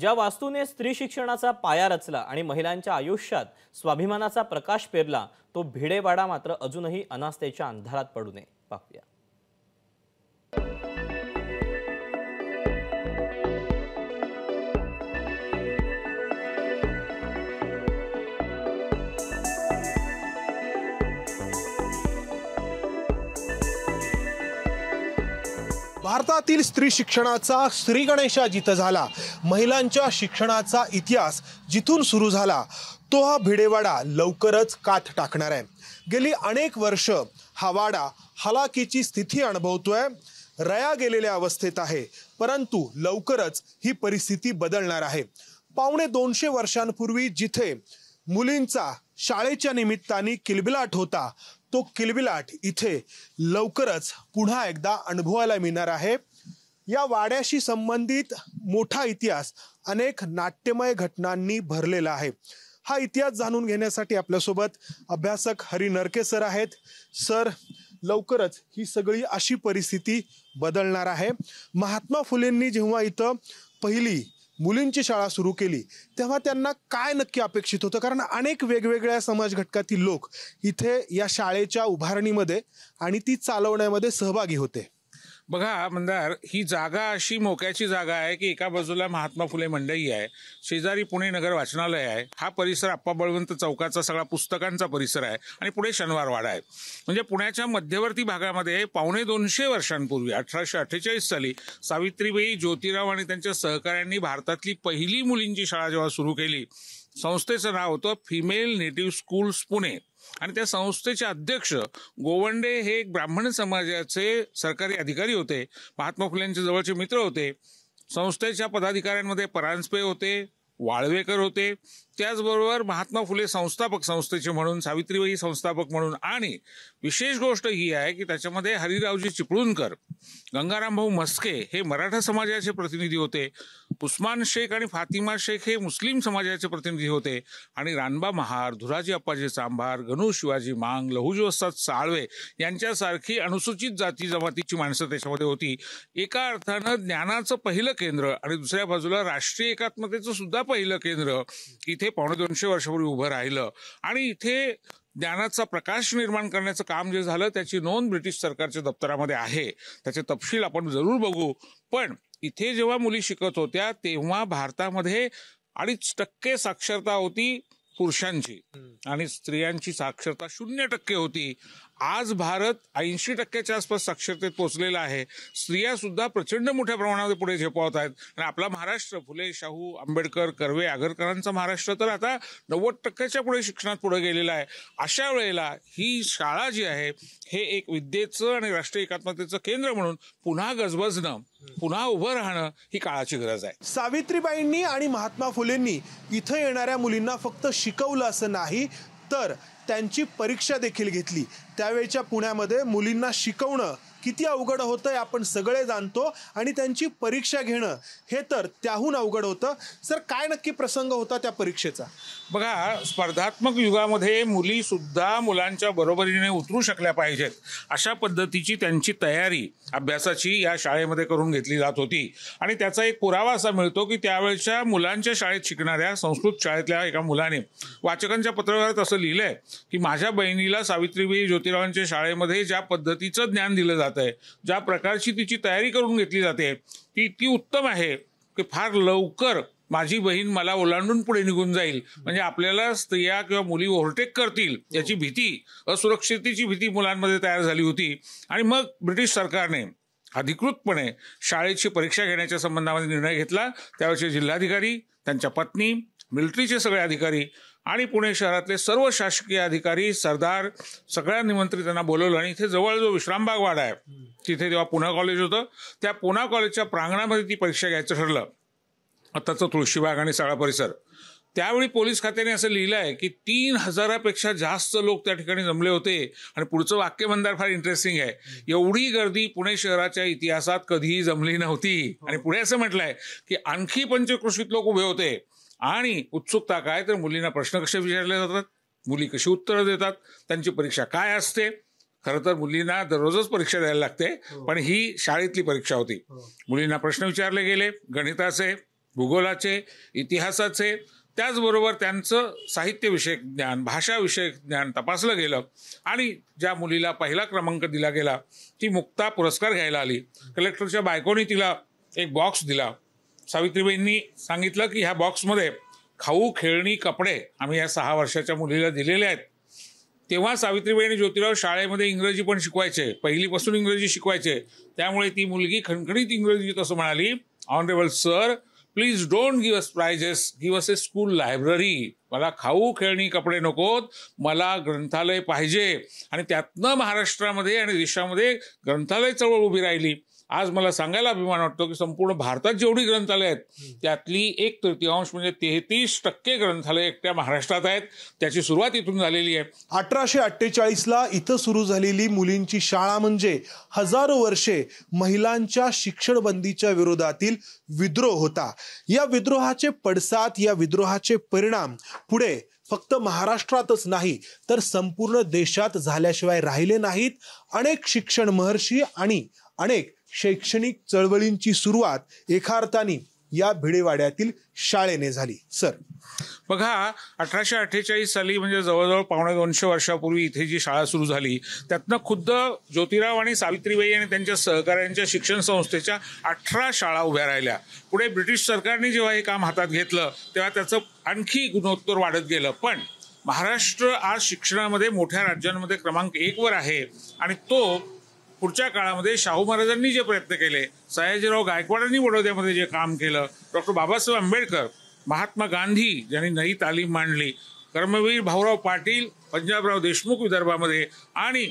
ज्या वास्तूने स्त्री शिक्षणाचा पाया रचला आणि महिलांच्या आयुष्यात स्वाभिमानाचा प्रकाश पेरला तो भिडेवाडा मात्र अजूनही अनास्थेच्या अंधारात पडू नये पाहूया भारतातील स्त्री शिक्षणाचा श्री गणेशा जिथं झाला महिलांच्या शिक्षणाचा इतिहास जिथून सुरू झाला तो हा भिडेवाडा लवकरच काठ टाकणार आहे गेली अनेक वर्ष हा वाडा हलाकीची स्थिती अनुभवतोय रया गेलेल्या अवस्थेत आहे परंतु लवकरच ही परिस्थिती बदलणार आहे पावणे दोनशे वर्षांपूर्वी जिथे मुलींचा शाळेच्या निमित्ताने किलबिलाट होता तो किलबिलाट इथे लवकरच पुन्हा एकदा अनुभवायला मिळणार आहे या वाड्याशी संबंधित मोठा इतिहास अनेक नाट्यमय घटनांनी भरलेला आहे हा इतिहास जाणून घेण्यासाठी आपल्यासोबत अभ्यासक हरी नरके सर आहेत सर लवकरच ही सगळी अशी परिस्थिती बदलणार आहे महात्मा फुलेंनी जेव्हा इथं पहिली मुलींची शाळा सुरू केली तेव्हा त्यांना काय नक्की अपेक्षित होतं कारण अनेक वेगवेगळ्या समाज घटकातील लोक इथे या शाळेच्या उभारणीमध्ये आणि ती चालवण्यामध्ये सहभागी होते बघा मंदार ही जागा अशी मोक्याची जागा आहे की एका बाजूला महात्मा फुले मंडई आहे शेजारी पुणे नगर वाचनालय आहे हा परिसर आप्पा बळवंत चौकाचा सगळा पुस्तकांचा परिसर आहे आणि पुढे शनिवारवाडा आहे म्हणजे पुण्याच्या मध्यवर्ती भागामध्ये पावणे दोनशे वर्षांपूर्वी अठराशे अठ्ठेचाळीस साली सावित्रीबाई ज्योतिराव आणि त्यांच्या सहकाऱ्यांनी भारतातली पहिली मुलींची शाळा जेव्हा सुरू केली संस्थेचं नाव होतं फिमेल नेटिव्ह स्कूल्स पुणे आणि त्या संस्थेचे अध्यक्ष गोवंडे हे एक ब्राह्मण समाजाचे सरकारी अधिकारी होते महात्मा फुलेंचे जवळचे मित्र होते संस्थेच्या पदाधिकाऱ्यांमध्ये परांजपे होते वाळवेकर होते त्याचबरोबर महात्मा फुले संस्थापक संस्थेचे म्हणून सावित्रीबाई संस्थापक म्हणून आणि विशेष गोष्ट ही आहे की त्याच्यामध्ये हरिरावजी चिपळूणकर गंगारामभाऊ मस्के हे मराठा समाजाचे प्रतिनिधी होते उस्मान शेख आणि फातिमा शेख हे मुस्लिम समाजाचे प्रतिनिधी होते आणि रानबा महार धुराजी अप्पाजी चांभार गणू शिवाजी मांग लहुजीवस्ताद साळवे यांच्यासारखी अनुसूचित जाती जमातीची माणसं त्याच्यामध्ये होती एका अर्थानं ज्ञानाचं पहिलं केंद्र आणि दुसऱ्या बाजूला राष्ट्रीय एकात्मतेचं सुद्धा पहिलं केंद्र इथे पावणे दोनशे वर्षापूर्वी उभं राहिलं आणि इथे ज्ञानाचा प्रकाश निर्माण करण्याचं काम जे झालं त्याची नोंद ब्रिटिश सरकारच्या दप्तरामध्ये आहे त्याचे तपशील आपण जरूर बघू पण इथे जेव्हा मुली शिकत होत्या तेव्हा भारतामध्ये अडीच टक्के साक्षरता होती पुरुषांची आणि स्त्रियांची साक्षरता शून्य टक्के होती आज भारत ऐंशी टक्क्याच्या आसपास साक्षरतेत पोहोचलेला आहे स्त्रिया सुद्धा प्रचंड मोठ्या प्रमाणामध्ये पुढे झेपावत आहेत आणि आपला महाराष्ट्र फुले शाहू आंबेडकर कर्वे आगरकरांचा महाराष्ट्र तर आता नव्वद टक्क्याच्या पुढे शिक्षणात पुढे गेलेला आहे अशा वेळेला ही शाळा जी आहे हे एक विद्येचं आणि राष्ट्रीय एकात्मतेचं केंद्र म्हणून पुन्हा गजबजणं पुन्हा उभं राहणं ही काळाची गरज आहे सावित्रीबाईंनी आणि महात्मा फुलेंनी इथं येणाऱ्या मुलींना फक्त शिकवलं असं नाही तर त्यांची परीक्षा देखील घेतली त्यावेळच्या पुण्यामध्ये मुलींना शिकवणं किती अवघड होतं आपण सगळे जाणतो आणि त्यांची परीक्षा घेणं हे तर त्याहून अवघड होतं सर काय नक्की प्रसंग होता त्या परीक्षेचा बघा स्पर्धात्मक युगामध्ये मुलीसुद्धा मुलांच्या बरोबरीने उतरू शकल्या पाहिजेत अशा पद्धतीची त्यांची तयारी अभ्यासाची या शाळेमध्ये करून घेतली जात होती आणि त्याचा एक पुरावा असा मिळतो की त्यावेळच्या मुलांच्या शाळेत शिकणाऱ्या संस्कृत शाळेतल्या एका मुलाने वाचकांच्या पत्रकारात असं लिहिलंय की माझ्या बहिणीला सावित्रीबाई ज्योतिरावांच्या शाळेमध्ये ज्या पद्धतीचं ज्ञान दिलं जातं आहे ज्या प्रकारची तिची तयारी करून घेतली जाते ती इतकी उत्तम आहे की फार लवकर माझी बहीण मला ओलांडून पुढे निघून जाईल म्हणजे आपल्याला स्त्रिया किंवा मुली ओव्हरटेक करतील याची हो. भीती असुरक्षितेची भीती मुलांमध्ये तयार झाली होती आणि मग ब्रिटिश सरकारने अधिकृतपणे शाळेची परीक्षा घेण्याच्या संबंधामध्ये निर्णय घेतला त्यावेळेस जिल्हाधिकारी त्यांच्या पत्नी मिलिटरीचे सगळे अधिकारी आणि पुणे शहरातले सर्व शासकीय अधिकारी सरदार सगळ्या निमंत्रितांना बोलवलं आणि इथे जवळ जो विश्रामबाग वाडा आहे तिथे जेव्हा पुन्हा कॉलेज होतं त्या पुना कॉलेजच्या प्रांगणामध्ये ती परीक्षा घ्यायचं ठरलं आताचं तुळशीबाग आणि सगळा परिसर त्यावेळी पोलीस खात्याने असं लिहिलं आहे की तीन हजारापेक्षा जास्त लोक त्या ठिकाणी जमले होते आणि पुढचं वाक्य म्हणणार फार इंटरेस्टिंग आहे एवढी गर्दी पुणे शहराच्या इतिहासात कधीही जमली नव्हती आणि पुढे असं म्हटलंय की आणखी पंचकृषीत लोक उभे होते आणि उत्सुकता काय तर मुलींना प्रश्न कसे विचारले जातात मुली कशी उत्तरं देतात त्यांची परीक्षा काय असते खरं तर मुलींना दररोजच परीक्षा द्यायला लागते हो. पण ही शाळेतली परीक्षा होती हो. मुलींना प्रश्न विचारले गेले गणिताचे भूगोलाचे इतिहासाचे त्याचबरोबर त्यांचं साहित्यविषयक ज्ञान भाषाविषयक ज्ञान तपासलं गेलं आणि ज्या मुलीला पहिला क्रमांक दिला गेला ती मुक्ता पुरस्कार घ्यायला आली कलेक्टरच्या बायकोनी तिला एक बॉक्स दिला सावित्रीबाईंनी सांगितलं की ह्या बॉक्समध्ये खाऊ खेळणी कपडे आम्ही या सहा वर्षाच्या मुलीला दिलेले आहेत तेव्हा सावित्रीबाई आणि ज्योतिराव शाळेमध्ये इंग्रजी पण शिकवायचे पहिलीपासून इंग्रजी शिकवायचे त्यामुळे ती मुलगी खणखणीत इंग्रजी असं म्हणाली honourable sir please don't give us prizes give us a school library मला खाऊ खेळणी कपडे नकोत मला ग्रंथालय पाहिजे आणि त्यातनं महाराष्ट्रामध्ये आणि देशामध्ये ग्रंथालय चळवळ उभी राहिली आज मला सांगायला अभिमान वाटतो की संपूर्ण भारतात जेवढी ग्रंथालय आहेत त्यातली एक तृतीयांश म्हणजे तेहतीस टक्के ग्रंथालय एकट्या महाराष्ट्रात आहेत त्याची सुरुवात इथून झालेली आहे अठराशे अठ्ठेचाळीसला इथं सुरू झालेली मुलींची शाळा म्हणजे हजारो वर्षे महिलांच्या शिक्षणबंदीच्या विरोधातील विद्रोह होता या विद्रोहाचे पडसाद या विद्रोहाचे परिणाम पुढे फक्त महाराष्ट्रातच नाही तर संपूर्ण देशात झाल्याशिवाय राहिले नाहीत अनेक शिक्षण महर्षी आणि अनेक शैक्षणिक चळवळींची सुरुवात एका या भिडेवाड्यातील शाळेने झाली सर बघा अठराशे अठ्ठेचाळीस साली म्हणजे जवळजवळ पावणे दोनशे वर्षापूर्वी इथे जी शाळा सुरू झाली त्यातनं खुद्द ज्योतिराव आणि सावित्रीबाई आणि त्यांच्या सहकाऱ्यांच्या शिक्षण संस्थेच्या अठरा शाळा उभ्या राहिल्या पुढे ब्रिटिश सरकारने जेव्हा हे काम हातात घेतलं तेव्हा त्याचं आणखी गुणोत्तर वाढत गेलं पण महाराष्ट्र आज शिक्षणामध्ये मोठ्या राज्यांमध्ये क्रमांक एकवर आहे आणि तो पुढच्या काळामध्ये शाहू महाराजांनी जे प्रयत्न केले सयाजीराव गायकवाडांनी वडोद्यामध्ये जे काम केलं डॉक्टर बाबासाहेब आंबेडकर महात्मा गांधी ज्यांनी नई तालीम मांडली कर्मवीर भाऊराव पाटील पंजाबराव देशमुख विदर्भामध्ये आणि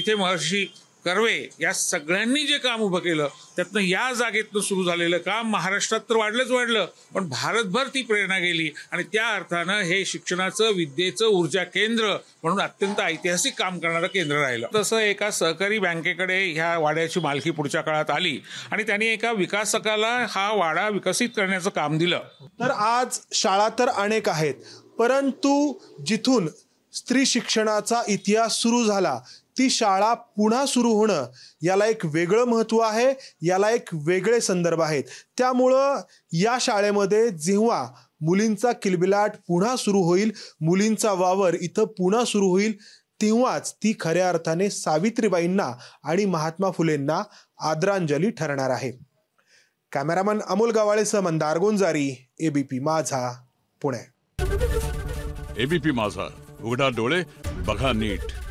इथे महर्षी कर्वे या सगळ्यांनी जे काम उभं केलं त्यातनं या जागेतनं सुरू झालेलं काम महाराष्ट्रात तर वाढलंच वाढलं पण भारतभर ती प्रेरणा गेली आणि त्या अर्थानं हे शिक्षणाचं विद्येचं ऊर्जा केंद्र म्हणून अत्यंत ऐतिहासिक काम करणारं केंद्र राहिलं तसं एका सहकारी बँकेकडे ह्या वाड्याची मालकी पुढच्या काळात आली आणि त्यांनी एका विकासकाला हा वाडा विकसित करण्याचं काम दिलं तर आज शाळा तर अनेक आहेत परंतु जिथून स्त्री शिक्षणाचा इतिहास सुरू झाला ती शाळा पुन्हा सुरू होणं याला एक वेगळं महत्त्व आहे याला एक वेगळे संदर्भ आहेत त्यामुळं या शाळेमध्ये जेव्हा मुलींचा किलबिलाट पुन्हा सुरू होईल मुलींचा वावर इथं पुन्हा सुरू होईल तेव्हाच ती खऱ्या अर्थाने सावित्रीबाईंना आणि महात्मा फुलेंना आदरांजली ठरणार आहे कॅमेरामन अमोल गवाळेसह मंदार गोंजारी एबीपी माझा पुणे एबीपी माझा उघडा डोळे बघा नीट